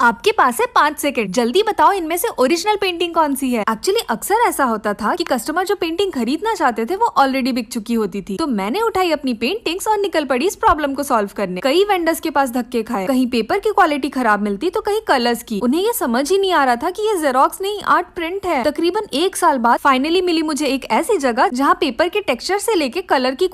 आपके पास है पाँच सेकंड जल्दी बताओ इनमें से ओरिजिनल पेंटिंग कौन सी है एक्चुअली अक्सर ऐसा होता था कि कस्टमर जो पेंटिंग खरीदना चाहते थे वो ऑलरेडी बिक चुकी होती थी तो मैंने उठाई अपनी पेंटिंग्स और निकल पड़ी इस प्रॉब्लम को सॉल्व करने कई वेंडर्स के पास धक्के खाए कहीं पेपर की क्वालिटी खराब मिलती तो कहीं कलर्स की उन्हें ये समझ ही नहीं आ रहा था की ये जेरोक्स नहीं आर्ट प्रिंट है तकरीबन एक साल बाद फाइनली मिली मुझे एक ऐसी जगह जहाँ पेपर के टेक्सचर ऐसी लेके कलर की